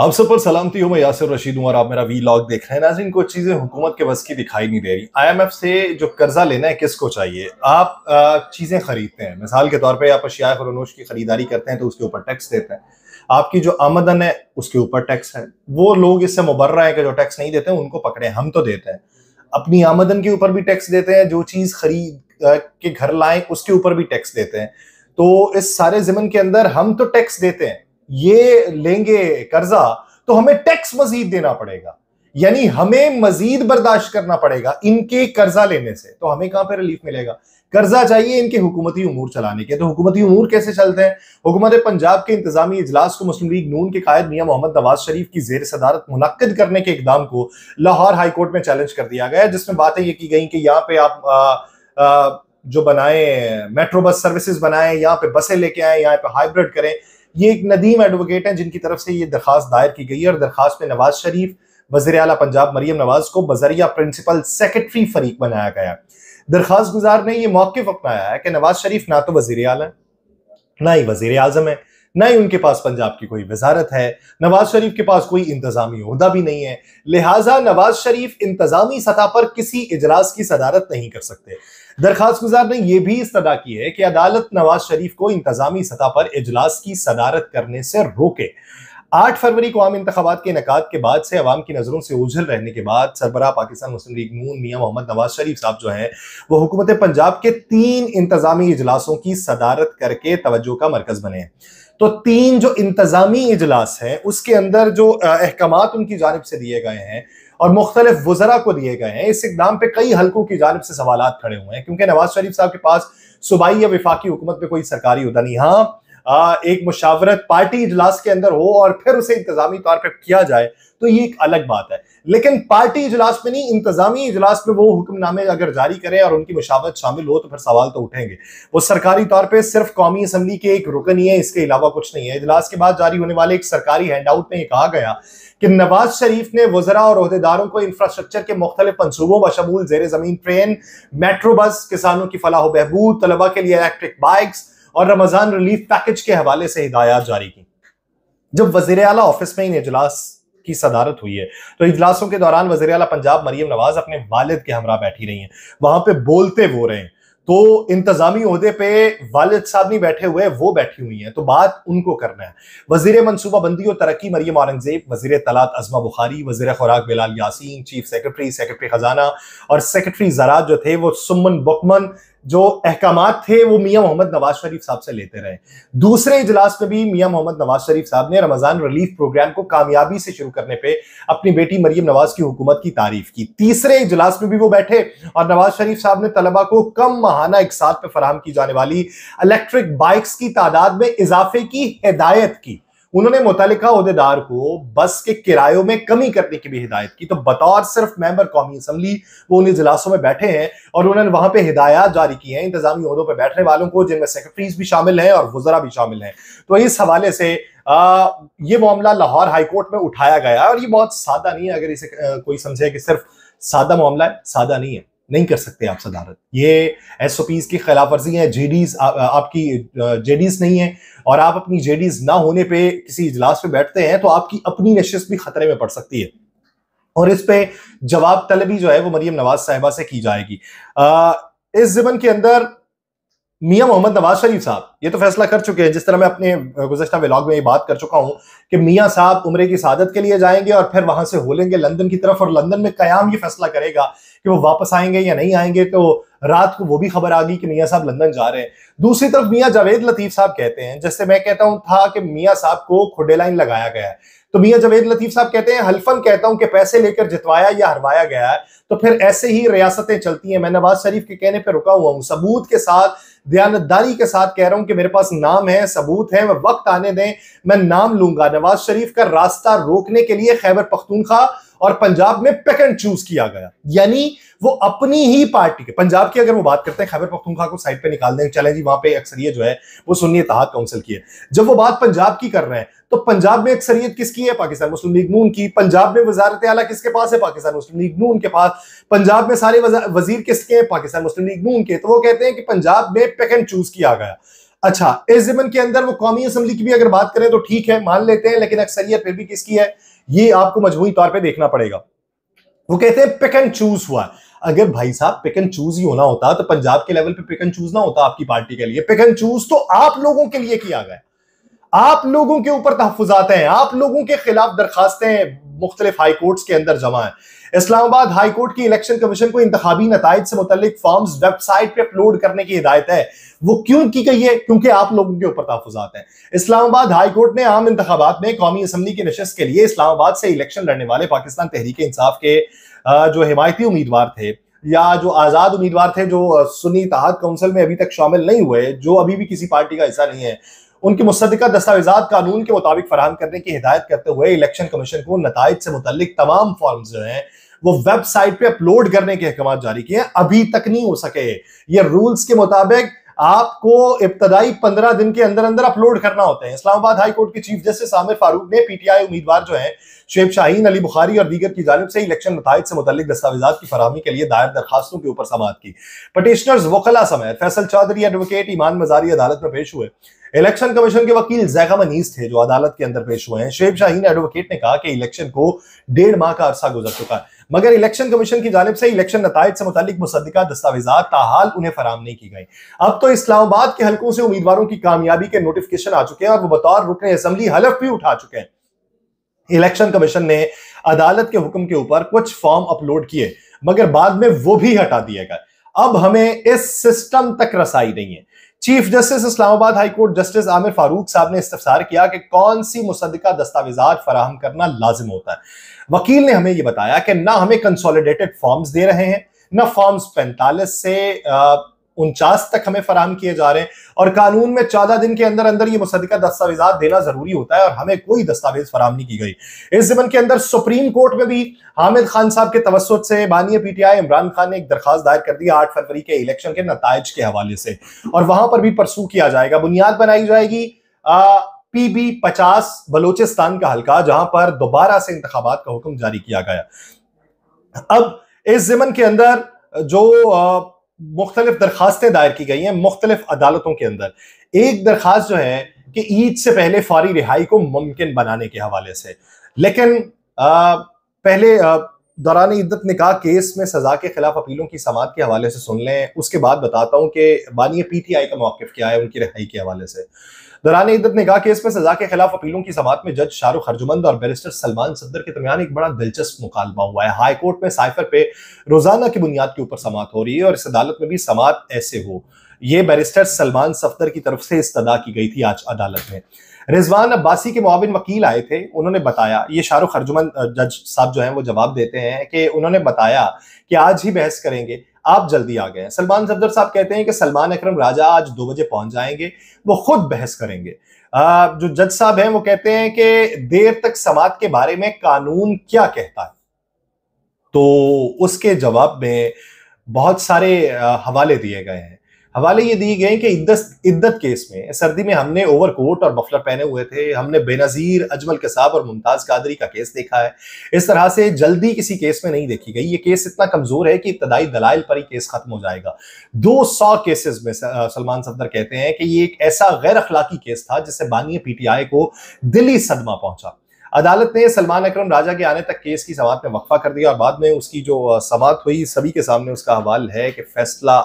आप सब पर सलामती हूँ मैं यासिर रशीद हूँ और आप मेरा वी लॉग देख रहे हैं नाजिन कुछ चीज़ें हुकूमत के बस की दिखाई नहीं दे रही आईएमएफ से जो कर्जा लेना है किसको चाहिए आप चीज़ें खरीदते हैं मिसाल के तौर पे आप अशिया फरनोश की खरीदारी करते हैं तो उसके ऊपर टैक्स देते हैं आपकी जो आमदन है उसके ऊपर टैक्स है वो लोग इससे मुबर्रा है कि जो टैक्स नहीं देते उनको पकड़े हम तो देते हैं अपनी आमदन के ऊपर भी टैक्स देते हैं जो चीज़ खरीद के घर लाएं उसके ऊपर भी टैक्स देते हैं तो इस सारे जमन के अंदर हम तो टैक्स देते हैं ये लेंगे कर्जा तो हमें टैक्स मजीद देना पड़ेगा यानी हमें मजीद बर्दाश्त करना पड़ेगा इनके कर्जा लेने से तो हमें कहां पे रिलीफ मिलेगा कर्जा चाहिए इनके हुकूमती उमूर चलाने के तो हुकूमती उमूर कैसे चलते हैं हुकूमत पंजाब के इंतजामी इजलास को मुस्लिम लीग नून के कायद मियाँ मोहम्मद नवाज शरीफ की जेर सदारत मुनद करने के इकदाम को लाहौर हाईकोर्ट में चैलेंज कर दिया गया जिसमें बातें यह की गई कि यहाँ पे आप आ, आ, जो बनाए मेट्रो बस सर्विसेज बनाए यहाँ पे बसें लेके आए यहाँ पे हाइब्रिड करें ये एक नदीम एडवोकेट हैं जिनकी तरफ से ये दरखास्त दायर की गई है और दरखास्त में नवाज शरीफ वजर अला पंजाब मरियम नवाज को बजरिया प्रिंसिपल सेक्रेटरी फरीक बनाया गया दरखास्त गुजार ने यह मौके अपनाया है कि नवाज शरीफ ना तो वजीर अला है ना ही वजीर आजम है ना ही उनके पास पंजाब की कोई वजारत है नवाज शरीफ के पास कोई इंतजामी अहदा भी नहीं है लिहाजा नवाज शरीफ इंतजामी सतह पर किसी इजलास की सदारत नहीं कर सकते दरखास्त गुजार ने यह भी तदा की है कि अदालत नवाज शरीफ को इंतजामी सतह पर इजलास की सदारत करने से रोके आठ फरवरी को आम इंतबात के इनका के बाद से अवाम की नज़रों से उजल रहने के बाद सरबरा पाकिस्तान मुस्लिम लीग नून मियाँ मोहम्मद नवाज शरीफ साहब जो हैं वो हुकूमत पंजाब के तीन इंतजामी इजलासों की सदारत करके तवज्जो का मरकज़ बने हैं तो तीन जो इंतजामी इजलास है उसके अंदर जो अहकाम उनकी जानब से दिए गए हैं और मुख्तलिफ वजरा को दिए गए हैं इस इकदाम पर कई हल्कों की जानब से सवाल खड़े हुए हैं क्योंकि नवाज शरीफ साहब के पास सूबाई या विफाकी हुकूमत में कोई सरकारी उदा नहीं हाँ एक मुशावरत पार्टी इजलास के अंदर हो और फिर उसे इंतजामी तौर पर किया जाए तो ये एक अलग बात है लेकिन पार्टी इजलास में नहीं इंतजामी इजलास में वो हुक्मनामे अगर जारी करें और उनकी मुशावत शामिल हो तो फिर सवाल तो उठेंगे वो सरकारी तौर पर सिर्फ कौमी असम्बली के एक रुकन ही है इसके अलावा कुछ नहीं है इजलास के बाद जारी होने वाले एक सरकारी हैंड आउट में ये कहा गया कि नवाज शरीफ ने वजरा और अहदेदारों को इंफ्रास्ट्रक्चर के मुख्तलि मनसूबों बशमूल जेर ज़मीन ट्रेन मेट्रो बस किसानों की फलाह बहबूद तलबा के लिए इलेक्ट्रिक बाइक्स और रमजान रिलीफ पैकेज के हवाले से हिदायत जारी की जब वजीर अला ऑफिस में इन इजलास की सदारत हुई है तो इजलासों के दौरान वजी अला पंजाब मरीम नवाज अपने वालद के हमरा बैठी रही हैं वहां पर बोलते वो रहे हैं तो इंतजामी अहदे पे वालिद साहब नहीं बैठे हुए वो बैठी हुई हैं तो बात उनको करना है वजीर मनसूबा बंदी और तरक्की मरियम औरंगजेब वजीर तलात अजमा बुखारी वजीर खुराक Bilal Yasin chief secretary secretary खजाना और सेक्रेटरी जरात जो थे वो सुमन बुकमन जो अहकाम थे वो मियाँ मोहम्मद नवाज शरीफ साहब से लेते रहे दूसरे इजलास में भी मियाँ मोहम्मद नवाज शरीफ साहब ने रमजान रिलीफ प्रोग्राम को कामयाबी से शुरू करने पर अपनी बेटी मरीम नवाज की हुकूमत की तारीफ की तीसरे इजलास में भी वो बैठे और नवाज शरीफ साहब ने तलबा को कम माहाना एक साथ पर फराहम की जाने वाली इलेक्ट्रिक बाइक्स की तादाद में इजाफे की हिदायत की उन्होंने मुतलका अहदेदार को बस के किरायों में कमी करने की भी हिदायत की तो बतौर सिर्फ मेंबर कौमी असम्बली वो उन इजलासों में बैठे हैं और उन्होंने वहां पर हिदायत जारी की है इंतजामी अहदों पर बैठने वालों को जिनमें सेक्रेटरीज भी शामिल हैं और वजरा भी शामिल हैं तो इस हवाले से आ, ये मामला लाहौर हाईकोर्ट में उठाया गया और ये बहुत सादा नहीं है अगर इसे आ, कोई समझे कि सिर्फ सादा मामला है सादा नहीं है नहीं कर सकते आप सदारत ये एस की खिलाफ वर्जी है जेडीज आपकी जेडीज नहीं है और आप अपनी जेडीज ना होने पे किसी इजलास पे बैठते हैं तो आपकी अपनी नशस्त भी खतरे में पड़ सकती है और इस पे जवाब तलबी जो है वो मरियम नवाज साहिबा से की जाएगी आ, इस जिमन के अंदर मियाँ मोहम्मद नवाज शरीफ साहब ये तो फैसला कर चुके हैं जिस तरह मैं अपने गुजशत व्लाग में ये बात कर चुका हूँ कि मियाँ साहब उम्र की शादत के लिए जाएंगे और फिर वहां से होलेंगे लंदन की तरफ और लंदन में कयाम ये फैसला करेगा कि वो वापस आएंगे या नहीं आएंगे तो रात को वो भी खबर आ गई कि मियाँ साहब लंदन जा रहे हैं दूसरी तरफ मियाँ जावेद लतीफ साहब कहते हैं जैसे मैं कहता हूं था कि मियाँ साहब को खुडे लाइन लगाया गया है तो मियाँ जावेद लतीफ साहब कहते हैं हल्फन कहता हूं कि पैसे लेकर जितवाया या हरवाया गया है तो फिर ऐसे ही रियासतें चलती हैं मैं नवाज शरीफ के कहने पर रुका हुआ हूं सबूत के साथ दयानतदारी के साथ कह रहा हूं कि मेरे पास नाम है सबूत है वह वक्त आने दें मैं नाम लूंगा नवाज शरीफ का रास्ता रोकने के लिए खैबर पख्तूनखा और पंजाब में पैकेंड चूज किया गया यानी वो अपनी ही पार्टी के पंजाब पंजाब की अगर वो बात करते हैं खैबर पख्तूनख्वा को साइड पे निकाल दें चले जी वहां पे अक्सरियत जो है वो सुनिए तहत काउंसिल की है जब वो बात पंजाब की कर रहे हैं तो पंजाब में अक्सरियत किसकी है पाकिस्तान मुस्लिम लीग नून की पंजाब में वजारत आला किसके पास है पाकिस्तान मुस्लिम लीग नून के पास पंजाब में सारे वजीर किसके हैं पाकिस्तान मुस्लिम लीग नून के तो वो कहते हैं कि पंजाब में पिक एंड चूज किया गया अच्छा इस जमन के अंदर वो कौमी असम्बली की भी अगर बात करें तो ठीक है मान लेते हैं लेकिन अक्सरियत फिर भी किसकी है ये आपको मजमूरी तौर पर देखना पड़ेगा वो कहते हैं पिक एंड चूज हुआ है अगर भाई साहब पिक एंड चूज ही होना होता तो पंजाब के लेवल पे पिक एंड चूज ना होता आपकी पार्टी के लिए पिक एंड चूज तो आप लोगों के लिए किया गया आप लोगों के ऊपर तहफात हैं आप लोगों के खिलाफ दरखास्तें मुख्तलिफ हाई कोर्ट्स के अंदर जमा है इस्लामाबाद हाई कोर्ट की इलेक्शन कमीशन को इंतबी नतज से मुतलिक फॉर्म्स वेबसाइट पे अपलोड करने की हिदायत है वो क्यों की गई है क्योंकि आप लोगों के ऊपर तहफात हैं इस्लामाबाद हाई कोर्ट ने आम इंतबात में कौमी असम्बली की नशस्त के लिए इस्लामाबाद से इलेक्शन लड़ने वाले पाकिस्तान तहरीक इंसाफ के जो हिमायती उम्मीदवार थे या जो आजाद उम्मीदवार थे जो सुन्नी तहत काउंसिल में अभी तक शामिल नहीं हुए जो अभी भी किसी पार्टी का हिस्सा नहीं है उनके मुस्तका दस्तावेजा कानून के मुताबिक फराहम करने की हिदायत करते हुए इलेक्शन कमीशन को नतज से मुतलिक तमाम फॉर्म जो है वो वेबसाइट पे अपलोड करने के अहकाम जारी किए अभी तक नहीं हो सके ये रूल्स के मुताबिक आपको इब्तदाई पंद्रह दिन के अंदर अंदर अपलोड करना होता है इस्लामाबाद हाईकोर्ट के चीफ जस्टिस आमिर फारूक ने पीटीआई उम्मीदवार जो है शेब शाहीन अली बुखारी और दीगर की जानब से इलेक्शन नतज से मुतल दस्तावेजा की फरहमी के लिए दायर दरखास्तों के ऊपर समात की पटिशनर्स वकला समय फैसल चौधरी एडवोकेट ईमान मजारी अदालत में पेश हुए इलेक्शन कमीशन के वकील जैगा मनीस थे जो अदालत के अंदर पेश हुए हैं शेब शाहीन एडवोकेट ने कहा कि इलेक्शन को डेढ़ माह का अरसा गुजर चुका है मगर इलेक्शन कमीशन की जानब से इलेक्शन नतज से मुतल मुसदा दस्तावेजा ताहाल उन्हें फराम नहीं की गई अब तो इस्लामाबाद के हल्कों से उम्मीदवारों की कामयाबी के नोटिफिकेशन आ चुके हैं और वो बतौर रुकने असम्बली हलफ भी उठा चुके हैं इलेक्शन कमीशन ने अदालत के हुक्म के ऊपर कुछ फॉर्म अपलोड किए मगर बाद में वो भी हटा दिया गया अब हमें इस सिस्टम तक रसाई नहीं है chief justice Islamabad high court justice Aamir Farooq साहब ने इस्तफसार किया कि कौन सी मुसदा दस्तावेजात फराहम करना लाजिम होता है वकील ने हमें ये बताया कि ना हमें कंसोलिडेटेड फॉर्म्स दे रहे हैं ना फॉर्म्स पैंतालीस से उनचास तक हमें फराम किए जा रहे हैं और कानून में चौदह दिन के अंदर अंदर ये मुसदका दस्तावेजा देना जरूरी होता है और हमें कोई दस्तावेज फराम नहीं की गई इस जमन के अंदर सुप्रीम कोर्ट में भी हामिद खान साहब के तवसत से बानिय पीटीआई इमरान खान ने एक दरखास्त दायर कर दी आठ फरवरी के इलेक्शन के नतज के हवाले से और वहां पर भी परसू किया जाएगा बुनियाद बनाई जाएगी पीबी पचास बलोचिस्तान का हल्का जहां पर दोबारा से इंतबात का हुक्म जारी किया गया अब इस जिमन के अंदर जो मुख्तलिफ दरखास्तें दायर की गई हैं मुख्तलिफ अदालतों के अंदर एक दरखास्त जो है कि ईद से पहले फारी रिहाई को मुमकिन बनाने के हवाले से लेकिन आ, पहले दौरान इद्दत निकाह केस में सजा के खिलाफ अपीलों की समात के हवाले से सुन लें उसके बाद बताता हूं कि बानिय पीटीआई का मौकफ क्या है उनकी रिहाई के हवाले से दरान ईदत ने कहा कि इसमें सजा के खिलाफ अपीलों की समात में जज शाहरुख हरजुमंद और बैरिस्टर सलमान सदर के दरमियान एक बड़ा दिलचस्प मुकालमा हुआ है हाईकोर्ट में साइफर पे रोजाना की बुनियाद के ऊपर समात हो रही है और इस अदालत में भी समात ऐसे हो ये बैरिस्टर सलमान सफदर की तरफ से इस्तदा की गई थी आज अदालत में रिजवान अब्बासी के मुआविन वकील आए थे उन्होंने बताया ये शाहरुख अर्जुमन जज साहब जो हैं वो जवाब देते हैं कि उन्होंने बताया कि आज ही बहस करेंगे आप जल्दी आ गए हैं सलमान सफदर साहब कहते हैं कि सलमान अकरम राजा आज दो बजे पहुंच जाएंगे वो खुद बहस करेंगे जो जज साहब हैं वो कहते हैं कि देर तक समाज के बारे में कानून क्या कहता है तो उसके जवाब में बहुत सारे हवाले दिए गए हैं हवाले ये दिए गए कि इद्दत इद्दत केस में सर्दी में हमने ओवर कोट और मफलर पहने हुए थे हमने बेनज़ीर अजमल कसाब और मुमताज़ कादरी का केस देखा है इस तरह से जल्दी किसी केस में नहीं देखी गई ये केस इतना कमज़ोर है कि इब्तदाई दलाइल पर ही केस ख़त्म हो जाएगा दो सौ केसेस में सलमान सफदर कहते हैं कि ये एक ऐसा गैर अखलाकी केस था जिससे टी पीटीआई को दिली सदमा पहुंचा अदालत ने सलमान अकरम राजा के आने तक केस की समात में वक्फा कर दिया और बाद में उसकी जो समात हुई सभी के सामने उसका हवाल है कि फैसला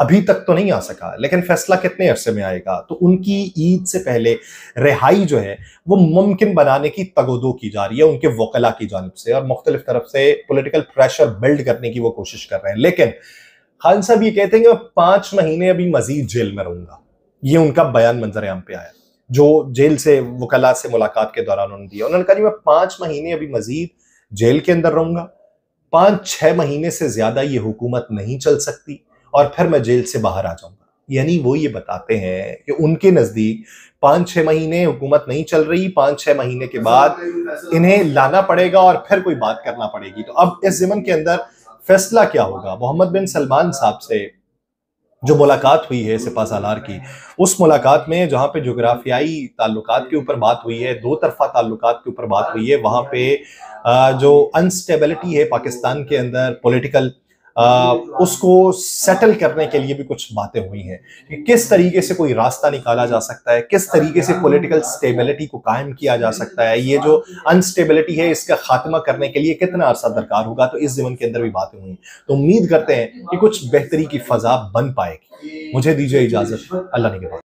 अभी तक तो नहीं आ सका लेकिन फैसला कितने अरसे में आएगा तो उनकी ईद से पहले रिहाई जो है वो मुमकिन बनाने की तगोदो की जा रही है उनके वकला की जानब से और मुख्तलिफ तरफ से पोलिटिकल प्रेशर बिल्ड करने की वो कोशिश कर रहे हैं लेकिन खान साहब ये कहते हैं कि मैं पांच महीने अभी मजीद जेल में रहूंगा ये उनका बयान मंजर आम पे आया जो जेल से वकला से मुलाकात के दौरान उन्होंने दिया उन्होंने कहा जी मैं पांच महीने अभी मजीद जेल के अंदर रहूंगा पाँच छः महीने से ज़्यादा ये हुकूमत नहीं चल सकती और फिर मैं जेल से बाहर आ जाऊंगा यानी वो ये बताते हैं कि उनके नज़दीक पाँच छः महीने हुकूमत नहीं चल रही पाँच छः महीने के बाद इन्हें लाना पड़ेगा और फिर कोई बात करना पड़ेगी तो अब इस ज़मन के अंदर फैसला क्या होगा मोहम्मद बिन सलमान साहब से जो मुलाकात हुई है सिपा सालार की उस मुलाकात में जहाँ पे जोग्राफियाई ताल्लुक के ऊपर बात हुई है दो तरफा ताल्लुक के ऊपर बात हुई है वहाँ पे जो अनस्टेबिलिटी है पाकिस्तान के अंदर पॉलिटिकल आ, उसको सेटल करने के लिए भी कुछ बातें हुई हैं कि किस तरीके से कोई रास्ता निकाला जा सकता है किस तरीके से पॉलिटिकल स्टेबिलिटी को कायम किया जा सकता है ये जो अनस्टेबिलिटी है इसका खात्मा करने के लिए कितना अरसा दरकार होगा तो इस जमन के अंदर भी बातें हुई तो उम्मीद करते हैं कि कुछ बेहतरी की फजा बन पाएगी मुझे दीजिए इजाजत अल्लाह ने के बाद